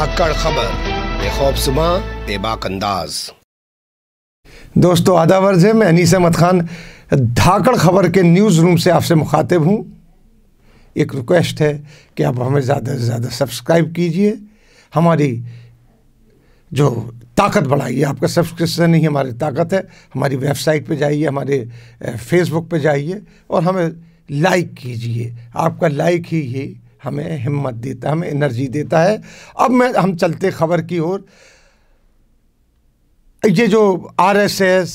धाकड़ खबर बेखौफ सुबह बेबाक अंदाज दोस्तों वर्ज है मैं अनीस अहमद खान धाकड़ खबर के न्यूज़ रूम से आपसे मुखातिब हूँ एक रिक्वेस्ट है कि आप हमें ज़्यादा से ज़्यादा सब्सक्राइब कीजिए हमारी जो ताकत बढ़ाइए आपका सब्सक्रिप्शन ही हमारी ताकत है हमारी वेबसाइट पे जाइए हमारे फेसबुक eh, पे जाइए और हमें लाइक कीजिए आपका लाइक ही ही हमें हिम्मत देता है हमें एनर्जी देता है अब मैं हम चलते खबर की ओर ये जो आरएसएस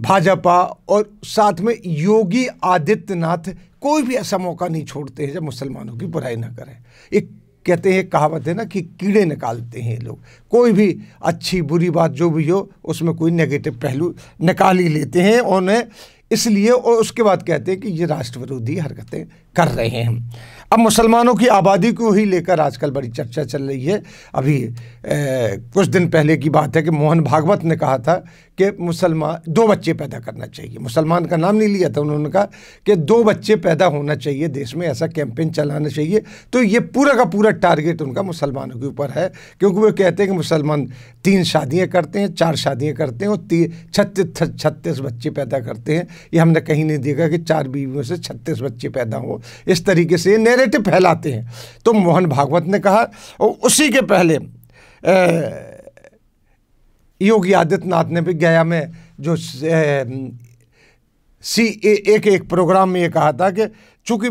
भाजपा और साथ में योगी आदित्यनाथ कोई भी ऐसा मौका नहीं छोड़ते हैं जब मुसलमानों की बुराई ना करें एक कहते हैं कहावत है ना कि कीड़े निकालते हैं लोग कोई भी अच्छी बुरी बात जो भी हो उसमें कोई नेगेटिव पहलू निकाल ही लेते हैं उन्हें इसलिए और उसके बाद कहते हैं कि ये राष्ट्र विरोधी हरकतें कर रहे हैं अब मुसलमानों की आबादी को ही लेकर आजकल बड़ी चर्चा चल रही है अभी ए, कुछ दिन पहले की बात है कि मोहन भागवत ने कहा था कि मुसलमान दो बच्चे पैदा करना चाहिए मुसलमान का नाम नहीं लिया था उन्होंने कहा कि दो बच्चे पैदा होना चाहिए देश में ऐसा कैंपेन चलाना चाहिए तो ये पूरा का पूरा टारगेट उनका मुसलमानों के ऊपर है क्योंकि वो कहते हैं कि मुसलमान तीन शादियाँ करते हैं चार शादियाँ करते हैं और छत्तीस छत्तीस बच्चे पैदा करते हैं ये हमने कहीं नहीं देखा कि चार बीवियों से छत्तीस बच्चे पैदा हों इस तरीके से ये नेरेटिव फैलाते हैं तो मोहन भागवत ने कहा और उसी के पहले योगी आदित्यनाथ ने भी गया में जो सी ए, एक एक प्रोग्राम में ये कहा था कि चूंकि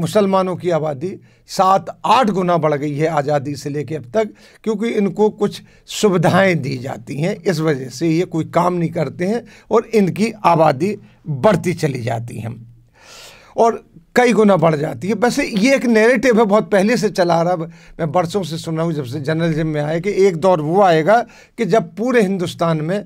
मुसलमानों की आबादी सात आठ गुना बढ़ गई है आज़ादी से लेकर अब तक क्योंकि इनको कुछ सुविधाएं दी जाती हैं इस वजह से ये कोई काम नहीं करते हैं और इनकी आबादी बढ़ती चली जाती है और कई गुना बढ़ जाती है वैसे ये एक नेरेटिव है बहुत पहले से चला आ रहा मैं बरसों से सुन रहा हूँ जब से जर्नलिज्म में आया कि एक दौर वो आएगा कि जब पूरे हिंदुस्तान में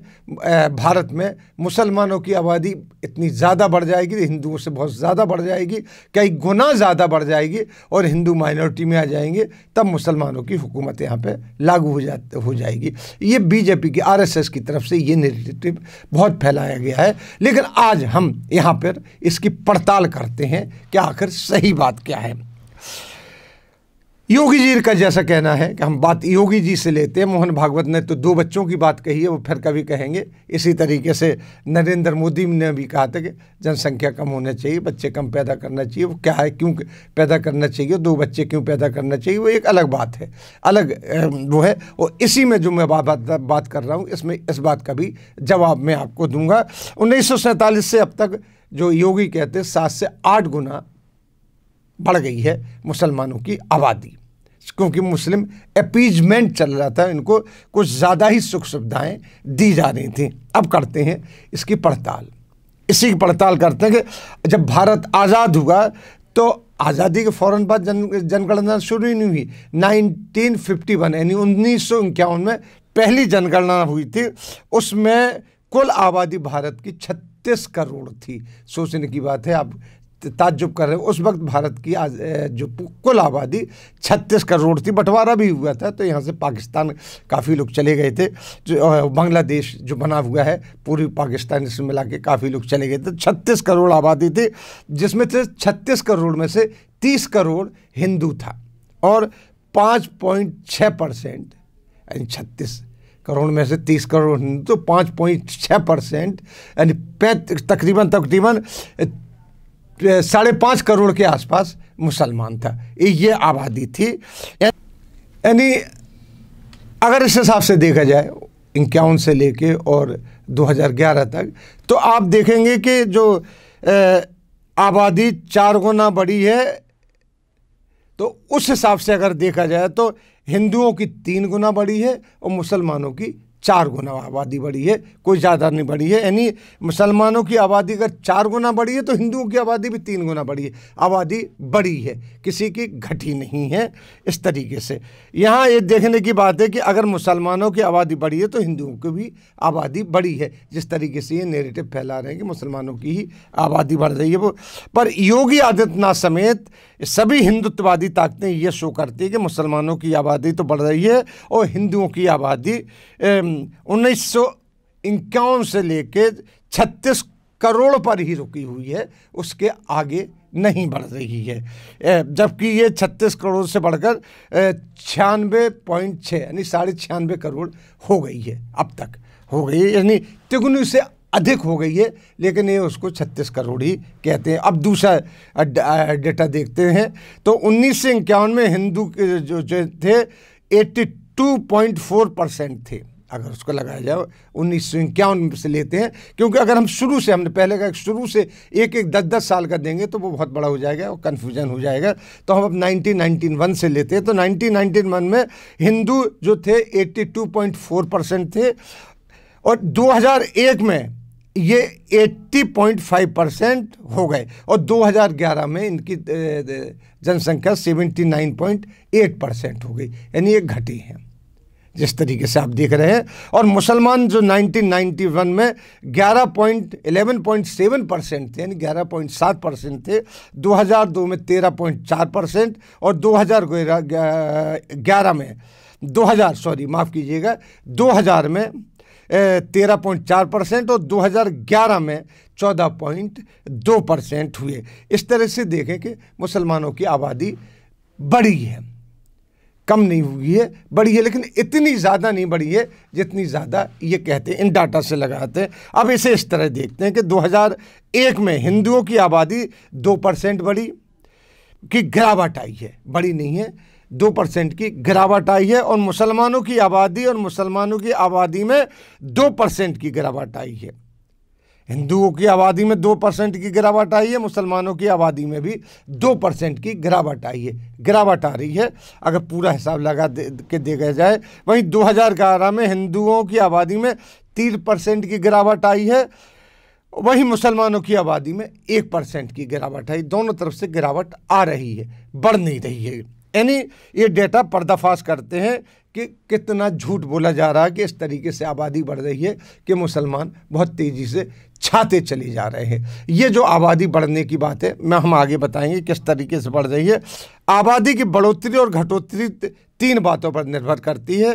भारत में मुसलमानों की आबादी इतनी ज़्यादा बढ़ जाएगी हिंदुओं से बहुत ज़्यादा बढ़ जाएगी कई गुना ज़्यादा बढ़ जाएगी और हिंदू माइनॉरिटी में आ जाएंगे तब मुसलमानों की हुकूमत यहाँ पर लागू हो जा हो जाएगी ये बीजेपी की आर की तरफ से ये नेरेटिव बहुत फैलाया गया है लेकिन आज हम यहाँ पर इसकी पड़ताल करते हैं क्या आखिर सही बात क्या है योगी जी का जैसा कहना है कि हम बात योगी जी से लेते हैं मोहन भागवत ने तो दो बच्चों की बात कही है वो फिर कभी कहेंगे इसी तरीके से नरेंद्र मोदी ने भी कहा था कि जनसंख्या कम होना चाहिए बच्चे कम पैदा करना चाहिए वो क्या है क्यों पैदा करना चाहिए दो बच्चे क्यों पैदा करना चाहिए वो एक अलग बात है अलग वो है और इसी में जो मैं बात बात कर रहा हूँ इसमें इस बात का भी जवाब मैं आपको दूंगा उन्नीस से अब तक जो योगी कहते हैं सात से आठ गुना बढ़ गई है मुसलमानों की आबादी क्योंकि मुस्लिम अपीजमेंट चल रहा था इनको कुछ ज़्यादा ही सुख सुविधाएँ दी जा रही थी अब करते हैं इसकी पड़ताल इसी की पड़ताल करते हैं कि जब भारत आज़ाद हुआ तो आज़ादी के फ़ौर बाद जन जनगणना शुरू ही नहीं हुई 1951 यानी उन्नीस में पहली जनगणना हुई थी उसमें कुल आबादी भारत की छत्तीस करोड़ थी सोचने की बात है आप ताज्जुब कर रहे हैं उस वक्त भारत की आज जो कुल आबादी छत्तीस करोड़ थी बंटवारा भी हुआ था तो यहाँ से पाकिस्तान काफ़ी लोग चले गए थे जो बांग्लादेश जो बना हुआ है पूरी पाकिस्तान से मिला के काफ़ी लोग चले गए थे छत्तीस करोड़ आबादी थी जिसमें से छत्तीस करोड़ में से तीस करोड़ हिंदू था और पाँच पॉइंट छः परसेंट यानी छत्तीस करोड़ में से तीस करोड़ हिंदू तो पाँच पॉइंट छः परसेंट यानी पैंत तकरीबन तकरीबन साढ़े पाँच करोड़ के आसपास मुसलमान था ये आबादी थी यानी अगर इस हिसाब से देखा जाए इक्यावन से लेके और 2011 तक तो आप देखेंगे कि जो आबादी चार गुना बड़ी है तो उस हिसाब से अगर देखा जाए तो हिंदुओं की तीन गुना बड़ी है और मुसलमानों की चार गुना आबादी बढ़ी है कोई ज़्यादा नहीं बढ़ी है यानी मुसलमानों की आबादी अगर चार गुना बढ़ी है तो हिंदुओं की आबादी भी तीन गुना बढ़ी है आबादी बढ़ी है किसी की घटी नहीं है इस तरीके से यहाँ ये देखने की बात है कि अगर मुसलमानों की आबादी बढ़ी है तो हिंदुओं की भी आबादी बढ़ी है जिस तरीके से ये नेगेटिव फैला रहे हैं कि मुसलमानों की ही आबादी बढ़ रही है वो पर योगी आदित्यनाथ समेत सभी हिंदुत्ववादी ताकतें ये शो करती है कि मुसलमानों की आबादी तो बढ़ रही है और हिंदुओं की आबादी उन्नीस सौ इक्यावन से लेके छत्तीस करोड़ पर ही रुकी हुई है उसके आगे नहीं बढ़ रही है जबकि ये छत्तीस करोड़ से बढ़कर छियानवे पॉइंट छः यानी साढ़े छियानवे करोड़ हो गई है अब तक हो गई यानी तिगुनी से अधिक हो गई है लेकिन ये उसको छत्तीस करोड़ ही कहते हैं अब दूसरा डेटा देखते हैं तो उन्नीस सौ इक्यानवे हिंदू के जो जो थे eighty two point four percent थे अगर उसको लगाया जाए उन्नीस सौ इक्यावन से लेते हैं क्योंकि अगर हम शुरू से हमने पहले का शुरू से एक एक दस दस साल का देंगे तो वो बहुत बड़ा हो जाएगा और कन्फ्यूजन हो जाएगा तो हम अब नाइनटीन नाइनटीन वन से लेते हैं तो नाइनटीन नाइनटीन वन में हिंदू जो थे eighty two point four percent थे और दो हज़ार एक में ये 80.5 परसेंट हो गए और 2011 में इनकी जनसंख्या 79.8 परसेंट हो गई यानी ये घटी है जिस तरीके से आप देख रहे हैं और मुसलमान जो 1991 में ग्यारह point eleven point seven percent थे यानी ग्यारह पॉइंट सात परसेंट थे 2002 में 13.4 परसेंट और 2011 में 2000 सॉरी माफ़ कीजिएगा 2000 में तेरह पॉइंट चार परसेंट और 2011 में चौदह पॉइंट दो परसेंट हुए इस तरह से देखें कि मुसलमानों की आबादी बढ़ी है कम नहीं हुई है बढ़ी है लेकिन इतनी ज़्यादा नहीं बढ़ी है जितनी ज़्यादा ये कहते हैं इन डाटा से लगाते हैं अब इसे इस तरह देखते हैं कि 2001 में हिंदुओं की आबादी दो परसेंट बढ़ी कि गिरावट आई है बड़ी नहीं है दो परसेंट की गिरावट आई है और मुसलमानों की आबादी और मुसलमानों की आबादी में दो परसेंट की गिरावट आई है हिंदुओं की आबादी में दो परसेंट की गिरावट आई है मुसलमानों की आबादी में भी दो परसेंट की गिरावट आई है गिरावट आ रही है अगर पूरा हिसाब लगा दे, के देखा जाए वहीं दो में हिंदुओं की आबादी में तीन परसेंट की गिरावट आई है वहीं मुसलमानों की आबादी में एक परसेंट की गिरावट आई दोनों तरफ से गिरावट आ रही है बढ़ नहीं रही है यानी ये डेटा पर्दाफाश करते हैं कि कितना झूठ बोला जा रहा है कि इस तरीके से आबादी बढ़ रही है कि मुसलमान बहुत तेज़ी से छाते चले जा रहे हैं ये जो आबादी बढ़ने की बात है मैं हम आगे बताएंगे किस तरीके से बढ़ रही है आबादी की बढ़ोतरी और घटोतरी तीन बातों पर निर्भर करती है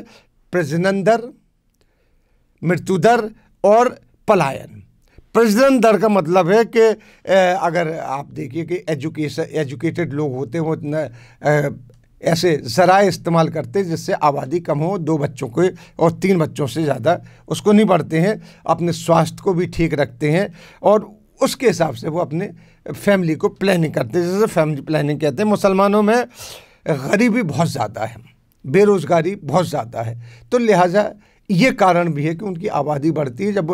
प्रजनन दर मृत्यु दर और पलायन प्रेसिडेंट दर का मतलब है कि अगर आप देखिए कि एजुकेशन एजुकेटेड लोग होते हैं वो ऐसे ज़रा इस्तेमाल करते हैं जिससे आबादी कम हो दो बच्चों के और तीन बच्चों से ज़्यादा उसको नहीं बढ़ते हैं अपने स्वास्थ्य को भी ठीक रखते हैं और उसके हिसाब से वो अपने फैमिली को प्लानिंग करते हैं जैसे फैमिली प्लानिंग कहते हैं मुसलमानों में गरीबी बहुत ज़्यादा है बेरोज़गारी बहुत ज़्यादा है तो लिहाजा ये कारण भी है कि उनकी आबादी बढ़ती है जब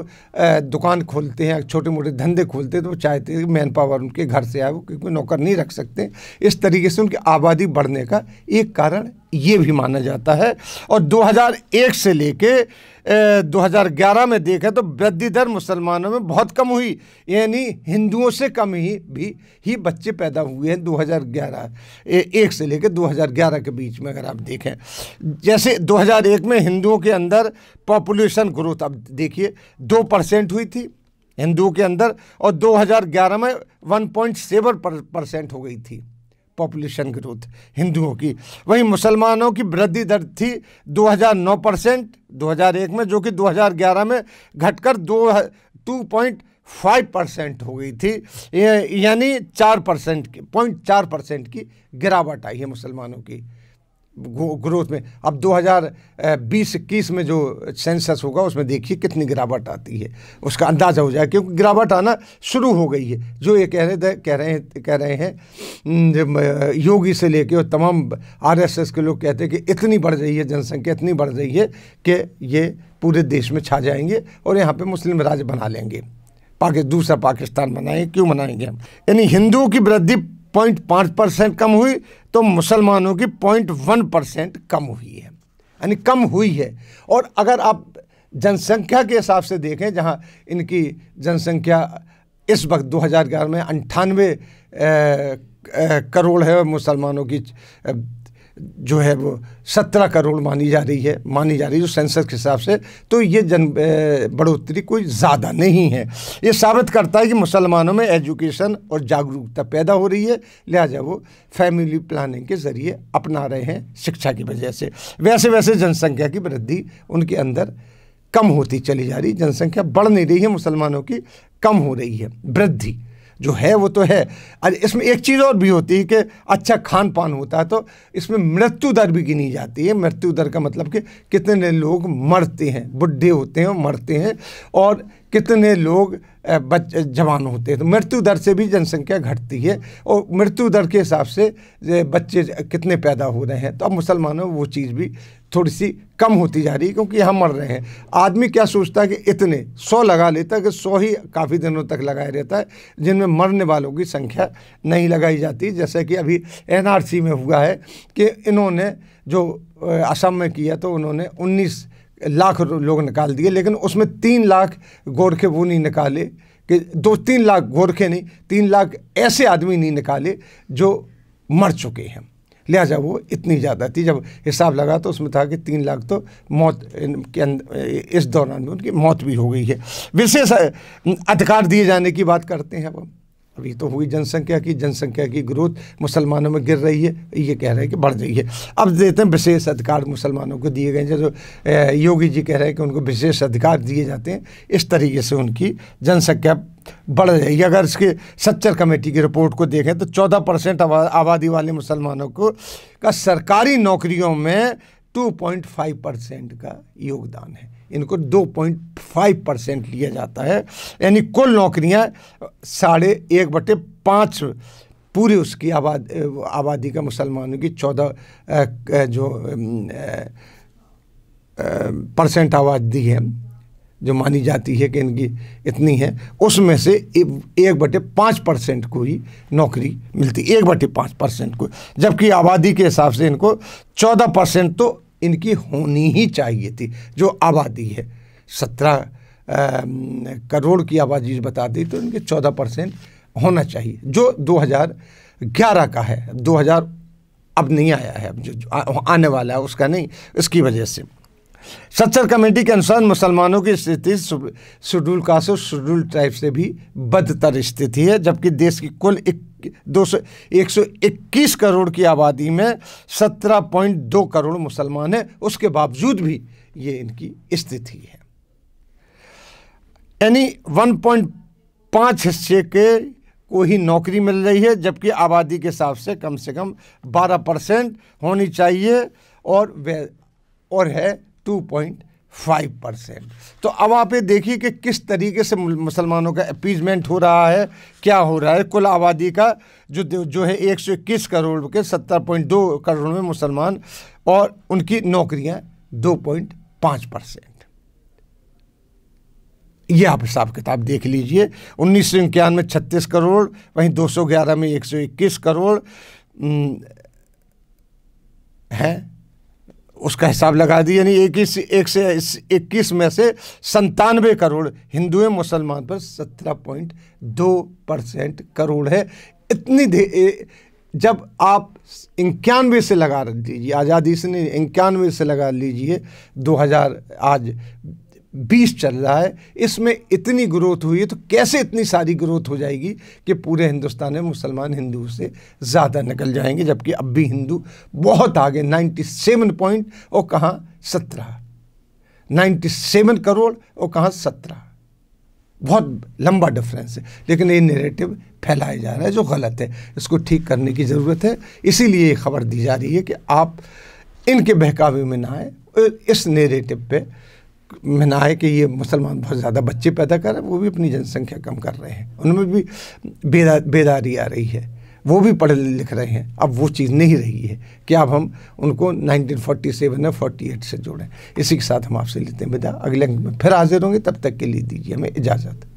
दुकान खोलते हैं छोटे मोटे धंधे खोलते हैं तो वो चाहते हैं कि मैन पावर उनके घर से आए वो क्योंकि नौकर नहीं रख सकते इस तरीके से उनकी आबादी बढ़ने का एक कारण ये भी माना जाता है और 2001 से लेके 2011 में देखें तो वृद्धि दर मुसलमानों में बहुत कम हुई यानी हिंदुओं से कम ही भी ही बच्चे पैदा हुए हैं 2011 एक से लेकर 2011 के बीच में अगर आप देखें जैसे 2001 में हिंदुओं के अंदर पॉपुलेशन ग्रोथ अब देखिए दो परसेंट हुई थी हिंदुओं के अंदर और 2011 में 1.7 परसेंट हो गई थी पॉपुलेशन ग्रोथ हिंदुओं की वहीं मुसलमानों की वृद्धि दर थी 2009 परसेंट 2001 में जो कि 2011 में घटकर दो टू पॉइंट फाइव परसेंट हो गई थी यानी चार परसेंट पॉइंट चार परसेंट की गिरावट आई है मुसलमानों की ग्रोथ में अब 2020 इक्कीस में जो सेंसस होगा उसमें देखिए कितनी गिरावट आती है उसका अंदाज़ा हो जाए क्योंकि गिरावट आना शुरू हो गई है जो ये कह रहे थे कह रहे हैं कह रहे हैं योगी से लेके और तमाम आरएसएस के लोग कहते हैं कि इतनी बढ़ रही है जनसंख्या इतनी बढ़ रही है कि ये पूरे देश में छा जाएंगे और यहाँ पर मुस्लिम राज बना लेंगे पाकि दूसरा पाकिस्तान बनाएंगे क्यों बनाएंगे हम यानी हिंदुओं की वृद्धि पॉइंट पाँच परसेंट कम हुई तो मुसलमानों की पॉइंट वन परसेंट कम हुई है यानी कम हुई है और अगर आप जनसंख्या के हिसाब से देखें जहां इनकी जनसंख्या इस वक्त 2011 में अंठानवे करोड़ है मुसलमानों की जो है वो सत्रह करोड़ मानी जा रही है मानी जा रही है जो सेंसस के हिसाब से तो ये जन बढ़ोतरी कोई ज़्यादा नहीं है ये साबित करता है कि मुसलमानों में एजुकेशन और जागरूकता पैदा हो रही है लिहाजा वो फैमिली प्लानिंग के ज़रिए अपना रहे हैं शिक्षा की वजह से वैसे वैसे जनसंख्या की वृद्धि उनके अंदर कम होती चली जा रही जनसंख्या बढ़ नहीं रही है मुसलमानों की कम हो रही है वृद्धि जो है वो तो है अरे इसमें एक चीज़ और भी होती है कि अच्छा खान पान होता है तो इसमें मृत्यु दर भी गिनी जाती है मृत्यु दर का मतलब कि कितने लोग मरते हैं बुढ़े होते हैं मरते हैं और कितने लोग बच जवान होते हैं तो मृत्यु दर से भी जनसंख्या घटती है और मृत्यु दर के हिसाब से बच्चे कितने पैदा हो रहे हैं तो अब मुसलमानों में वो चीज़ भी थोड़ी सी कम होती जा रही है क्योंकि यहाँ मर रहे हैं आदमी क्या सोचता है कि इतने सौ लगा लेता है कि सौ ही काफ़ी दिनों तक लगाया रहता है जिनमें मरने वालों की संख्या नहीं लगाई जाती जैसे कि अभी एनआरसी में हुआ है कि इन्होंने जो असम में किया तो उन्होंने उन्नीस लाख लोग निकाल दिए लेकिन उसमें तीन लाख गोरखे वो नहीं निकाले कि दो तीन लाख गोरखे नहीं तीन लाख ऐसे आदमी नहीं निकाले जो मर चुके हैं लिहाजा वो इतनी ज़्यादा थी जब हिसाब लगा तो उसमें था कि तीन लाख तो मौत के इस दौरान उनकी मौत भी हो गई है विशेष अधिकार दिए जाने की बात करते हैं अब हम अभी तो हुई जनसंख्या की जनसंख्या की ग्रोथ मुसलमानों में गिर रही है ये कह रहे हैं कि बढ़ रही है अब देते हैं विशेष अधिकार मुसलमानों को दिए गए जैसे योगी जी कह रहे हैं कि उनको विशेष अधिकार दिए जाते हैं इस तरीके से उनकी जनसंख्या बढ़ जाएगी अगर इसके सच्चर कमेटी की रिपोर्ट को देखें तो चौदह परसेंट आबादी वाले मुसलमानों को का सरकारी नौकरियों में टू परसेंट का योगदान है इनको 2.5 परसेंट लिया जाता है यानी कुल नौकरियां साढ़े एक बटे पाँच पूरी उसकी आबाद आबादी का मुसलमानों की चौदह जो परसेंट आबादी है जो मानी जाती है कि इनकी इतनी है उसमें से एक बटे पाँच परसेंट को ही नौकरी मिलती एक बटे पाँच परसेंट को जबकि आबादी के हिसाब से इनको चौदह परसेंट तो इनकी होनी ही चाहिए थी जो आबादी है सत्रह करोड़ की आबादी बता दी तो इनके चौदह परसेंट होना चाहिए जो 2011 का है 2000 अब नहीं आया है अब जो आने वाला है उसका नहीं इसकी वजह से सच्चर कमेटी के अनुसार मुसलमानों की स्थिति शेड्यूल कास्ट और शेड्यूल ट्राइब से भी बदतर स्थिति है जबकि देश की कुल एक दो सौ एक सौ इक्कीस करोड़ की आबादी में सत्रह पॉइंट दो करोड़ मुसलमान हैं उसके बावजूद भी ये इनकी स्थिति है यानी वन पॉइंट पाँच हिस्से के को ही नौकरी मिल रही है जबकि आबादी के हिसाब से कम से कम बारह परसेंट होनी चाहिए और वे और है 2.5 परसेंट तो अब आप ये देखिए कि किस तरीके से मुसलमानों का अपीजमेंट हो रहा है क्या हो रहा है कुल आबादी का जो जो है एक सौ इक्कीस करोड़ के सत्तर पॉइंट दो करोड़ में मुसलमान और उनकी नौकरियां दो पॉइंट पाँच परसेंट यह आप हिसाब किताब देख लीजिए उन्नीस सौ इक्यानवे छत्तीस करोड़ वहीं दो सौ ग्यारह में एक सौ इक्कीस करोड़ हैं उसका हिसाब लगा दिए यानी इक्कीस एक से इक्कीस में से संतानवे करोड़ हिंदू मुसलमान पर सत्रह पॉइंट दो परसेंट करोड़ है इतनी जब आप इक्यानवे से लगा दीजिए आज़ादी से नहीं इक्यानवे से लगा लीजिए 2000 आज बीस चल रहा है इसमें इतनी ग्रोथ हुई है तो कैसे इतनी सारी ग्रोथ हो जाएगी कि पूरे हिंदुस्तान में मुसलमान हिंदू से ज़्यादा निकल जाएंगे जबकि अब भी हिंदू बहुत आगे नाइन्टी सेवन पॉइंट और कहाँ सत्रह नाइन्टी सेवन करोड़ और कहाँ सत्रह बहुत लंबा डिफरेंस है लेकिन ये नेरेटिव फैलाया जा रहा है जो गलत है इसको ठीक करने की ज़रूरत है इसीलिए ये खबर दी जा रही है कि आप इनके बहकावे में ना आए इस नेरेटिव पे में ना है कि ये मुसलमान बहुत ज़्यादा बच्चे पैदा कर रहे हैं वो भी अपनी जनसंख्या कम कर रहे हैं उनमें भी बेदा बेदारी आ रही है वो भी पढ़ लिख रहे हैं अब वो चीज़ नहीं रही है कि अब हम उनको 1947 या 48 से जोड़ें इसी के साथ हम आपसे लेते हैं विदा अगले अंक में फिर हाजिर होंगे तब तक के लिए दीजिए हमें इजाज़त